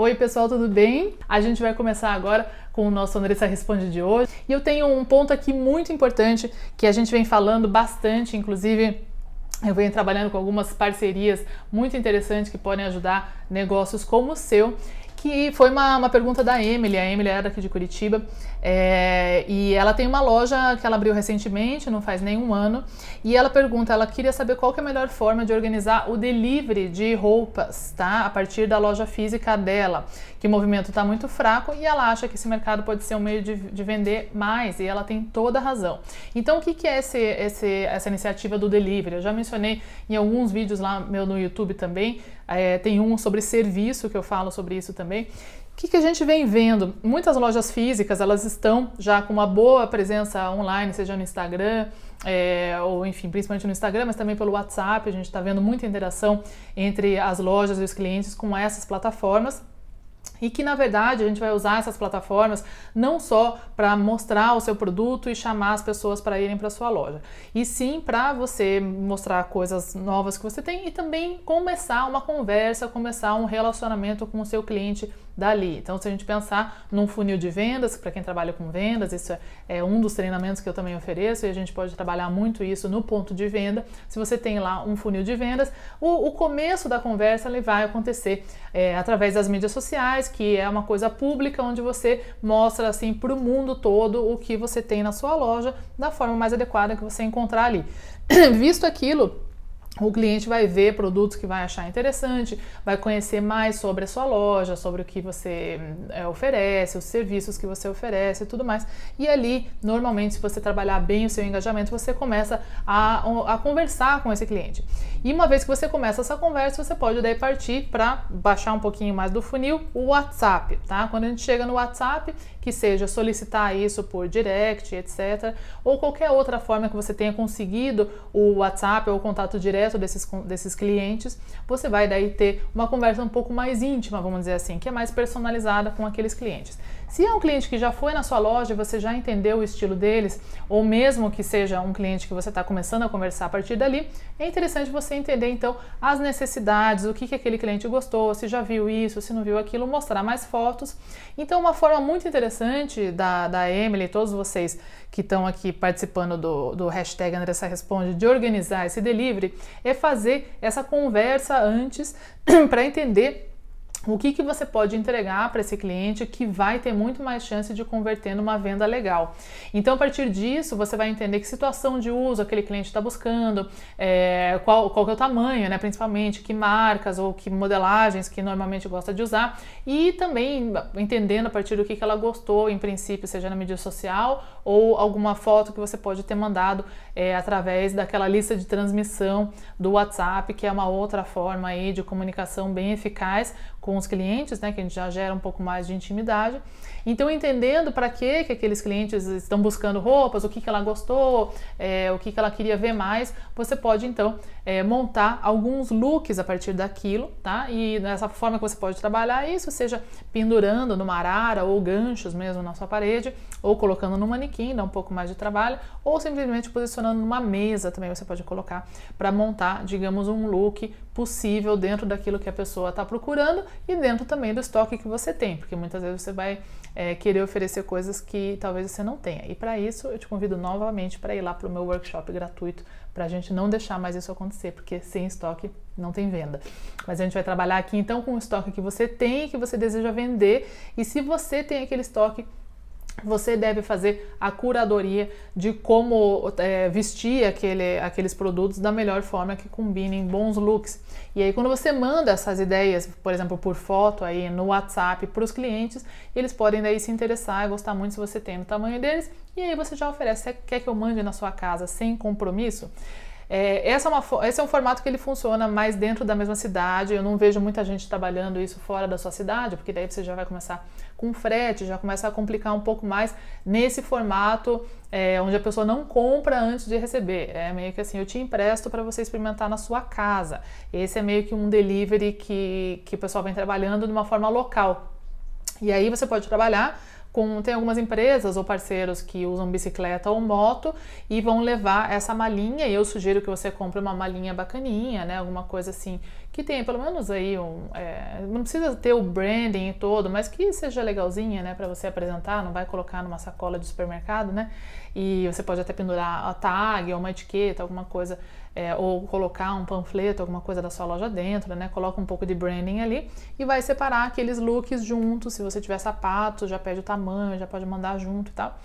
Oi, pessoal, tudo bem? A gente vai começar agora com o nosso Andressa Responde de hoje. E eu tenho um ponto aqui muito importante que a gente vem falando bastante, inclusive eu venho trabalhando com algumas parcerias muito interessantes que podem ajudar negócios como o seu que foi uma, uma pergunta da Emily. A Emily era aqui de Curitiba é, e ela tem uma loja que ela abriu recentemente, não faz nenhum ano, e ela pergunta, ela queria saber qual que é a melhor forma de organizar o delivery de roupas, tá? A partir da loja física dela, que o movimento está muito fraco e ela acha que esse mercado pode ser um meio de, de vender mais e ela tem toda a razão. Então, o que, que é esse, esse, essa iniciativa do delivery? Eu já mencionei em alguns vídeos lá meu no YouTube também é, tem um sobre serviço que eu falo sobre isso também. O que, que a gente vem vendo? Muitas lojas físicas elas estão já com uma boa presença online, seja no Instagram, é, ou enfim, principalmente no Instagram, mas também pelo WhatsApp. A gente está vendo muita interação entre as lojas e os clientes com essas plataformas e que na verdade a gente vai usar essas plataformas não só para mostrar o seu produto e chamar as pessoas para irem para sua loja, e sim para você mostrar coisas novas que você tem e também começar uma conversa, começar um relacionamento com o seu cliente dali. Então, se a gente pensar num funil de vendas, para quem trabalha com vendas, isso é, é um dos treinamentos que eu também ofereço e a gente pode trabalhar muito isso no ponto de venda. Se você tem lá um funil de vendas, o, o começo da conversa ele vai acontecer é, através das mídias sociais, que é uma coisa pública onde você mostra assim para o mundo todo o que você tem na sua loja da forma mais adequada que você encontrar ali. Visto aquilo, o cliente vai ver produtos que vai achar interessante, vai conhecer mais sobre a sua loja, sobre o que você é, oferece, os serviços que você oferece e tudo mais. E ali, normalmente, se você trabalhar bem o seu engajamento, você começa a, a conversar com esse cliente. E uma vez que você começa essa conversa, você pode daí partir para baixar um pouquinho mais do funil o WhatsApp, tá? Quando a gente chega no WhatsApp, que seja solicitar isso por direct, etc., ou qualquer outra forma que você tenha conseguido o WhatsApp ou o contato direto desses, desses clientes, você vai daí ter uma conversa um pouco mais íntima, vamos dizer assim, que é mais personalizada com aqueles clientes. Se é um cliente que já foi na sua loja, você já entendeu o estilo deles, ou mesmo que seja um cliente que você está começando a conversar a partir dali, é interessante você entender então as necessidades, o que, que aquele cliente gostou, se já viu isso, se não viu aquilo, mostrar mais fotos. Então, uma forma muito interessante da, da Emily e todos vocês que estão aqui participando do, do hashtag Andressa Responde de organizar esse delivery é fazer essa conversa antes para entender o que, que você pode entregar para esse cliente que vai ter muito mais chance de converter numa venda legal. Então, a partir disso, você vai entender que situação de uso aquele cliente está buscando, é, qual, qual é o tamanho, né, principalmente, que marcas ou que modelagens que normalmente gosta de usar e também entendendo a partir do que, que ela gostou, em princípio, seja na mídia social ou alguma foto que você pode ter mandado é, através daquela lista de transmissão do WhatsApp, que é uma outra forma aí de comunicação bem eficaz com os clientes, né, que a gente já gera um pouco mais de intimidade. Então, entendendo para que que aqueles clientes estão buscando roupas, o que, que ela gostou, é, o que, que ela queria ver mais, você pode então é, montar alguns looks a partir daquilo, tá? E dessa forma que você pode trabalhar isso, seja pendurando numa arara ou ganchos mesmo na sua parede, ou colocando no manequim dá um pouco mais de trabalho, ou simplesmente posicionando numa mesa também você pode colocar para montar, digamos, um look possível dentro daquilo que a pessoa está procurando e dentro também do estoque que você tem, porque muitas vezes você vai é, querer oferecer coisas que talvez você não tenha. E para isso eu te convido novamente para ir lá para o meu workshop gratuito para a gente não deixar mais isso acontecer, porque sem estoque não tem venda. Mas a gente vai trabalhar aqui então com o estoque que você tem, que você deseja vender, e se você tem aquele estoque você deve fazer a curadoria de como é, vestir aquele, aqueles produtos da melhor forma que combinem bons looks. E aí, quando você manda essas ideias, por exemplo, por foto aí no WhatsApp para os clientes, eles podem daí se interessar e gostar muito se você tem no tamanho deles. E aí você já oferece, quer que eu mande na sua casa sem compromisso? É, essa é uma, esse é um formato que ele funciona mais dentro da mesma cidade. Eu não vejo muita gente trabalhando isso fora da sua cidade, porque daí você já vai começar com frete, já começa a complicar um pouco mais nesse formato é, onde a pessoa não compra antes de receber. É meio que assim, eu te empresto para você experimentar na sua casa. Esse é meio que um delivery que, que o pessoal vem trabalhando de uma forma local. E aí você pode trabalhar com, tem algumas empresas ou parceiros que usam bicicleta ou moto e vão levar essa malinha. E eu sugiro que você compre uma malinha bacaninha, né? Alguma coisa assim que tenha pelo menos aí um, é, não precisa ter o branding todo, mas que seja legalzinha, né? Para você apresentar, não vai colocar numa sacola de supermercado, né? E você pode até pendurar a tag, ou uma etiqueta, alguma coisa é, ou colocar um panfleto, alguma coisa da sua loja dentro, né? Coloca um pouco de branding ali e vai separar aqueles looks juntos. Se você tiver sapato, já pede o tamanho, já pode mandar junto e tal.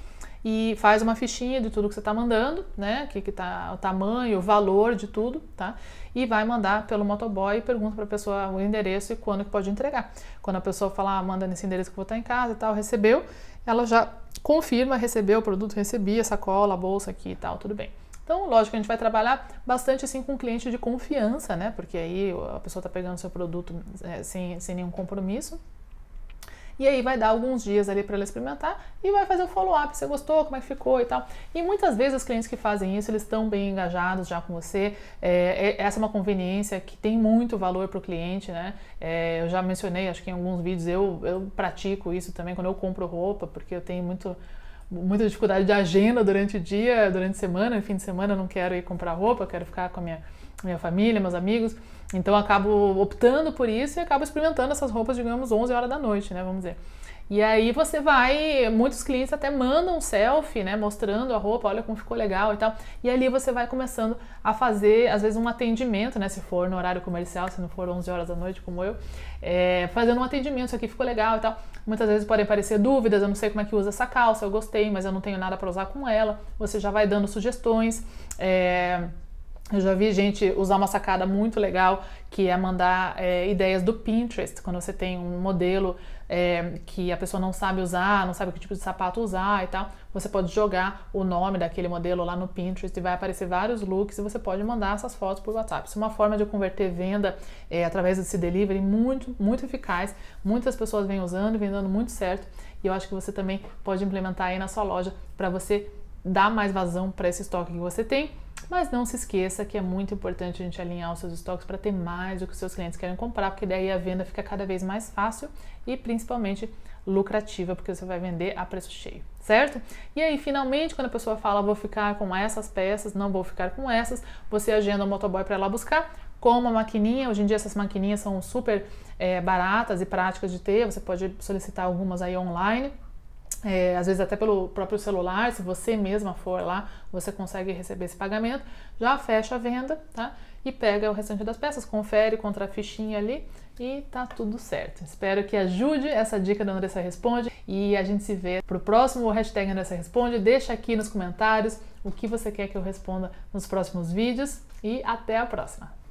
E faz uma fichinha de tudo que você está mandando, né? Que, que tá o tamanho, o valor de tudo, tá? E vai mandar pelo motoboy e pergunta para a pessoa o endereço e quando que pode entregar. Quando a pessoa falar, ah, manda nesse endereço que eu vou estar tá em casa e tal, recebeu, ela já confirma, recebeu o produto, recebi a sacola, a bolsa aqui e tal, tudo bem. Então, lógico, a gente vai trabalhar bastante assim com um cliente de confiança, né? Porque aí a pessoa está pegando seu produto é, sem, sem nenhum compromisso. E aí vai dar alguns dias ali para ela experimentar e vai fazer o follow-up, você gostou, como é que ficou e tal. E muitas vezes os clientes que fazem isso, eles estão bem engajados já com você. É, é, essa é uma conveniência que tem muito valor para o cliente, né? É, eu já mencionei, acho que em alguns vídeos eu, eu pratico isso também quando eu compro roupa, porque eu tenho muito muita dificuldade de agenda durante o dia, durante a semana, fim de semana eu não quero ir comprar roupa, eu quero ficar com a minha, minha família, meus amigos. Então eu acabo optando por isso e acabo experimentando essas roupas, digamos, 11 horas da noite, né, vamos dizer. E aí você vai, muitos clientes até mandam um selfie, né, mostrando a roupa, olha como ficou legal e tal. E ali você vai começando a fazer, às vezes um atendimento, né, se for no horário comercial, se não for 11 horas da noite como eu, é, fazendo um atendimento, isso aqui ficou legal e tal. Muitas vezes podem aparecer dúvidas, eu não sei como é que usa essa calça, eu gostei, mas eu não tenho nada para usar com ela. Você já vai dando sugestões. É, eu já vi gente usar uma sacada muito legal que é mandar é, ideias do Pinterest, quando você tem um modelo é, que a pessoa não sabe usar, não sabe que tipo de sapato usar e tal. Você pode jogar o nome daquele modelo lá no Pinterest e vai aparecer vários looks e você pode mandar essas fotos por WhatsApp. Isso é uma forma de converter venda é, através desse delivery muito, muito eficaz. Muitas pessoas vêm usando, vêm dando muito certo e eu acho que você também pode implementar aí na sua loja para você dar mais vazão para esse estoque que você tem mas não se esqueça que é muito importante a gente alinhar os seus estoques para ter mais do que os seus clientes querem comprar, porque daí a venda fica cada vez mais fácil e principalmente lucrativa, porque você vai vender a preço cheio, certo? E aí, finalmente, quando a pessoa fala vou ficar com essas peças, não vou ficar com essas, você agenda o motoboy para ir lá buscar com uma maquininha. Hoje em dia essas maquininhas são super é, baratas e práticas de ter, você pode solicitar algumas aí online é, às vezes até pelo próprio celular, se você mesma for lá, você consegue receber esse pagamento, já fecha a venda, tá? E pega o restante das peças, confere contra a fichinha ali e tá tudo certo. Espero que ajude essa dica da Andressa Responde e a gente se vê pro próximo hashtag Andressa Responde. Deixa aqui nos comentários o que você quer que eu responda nos próximos vídeos e até a próxima!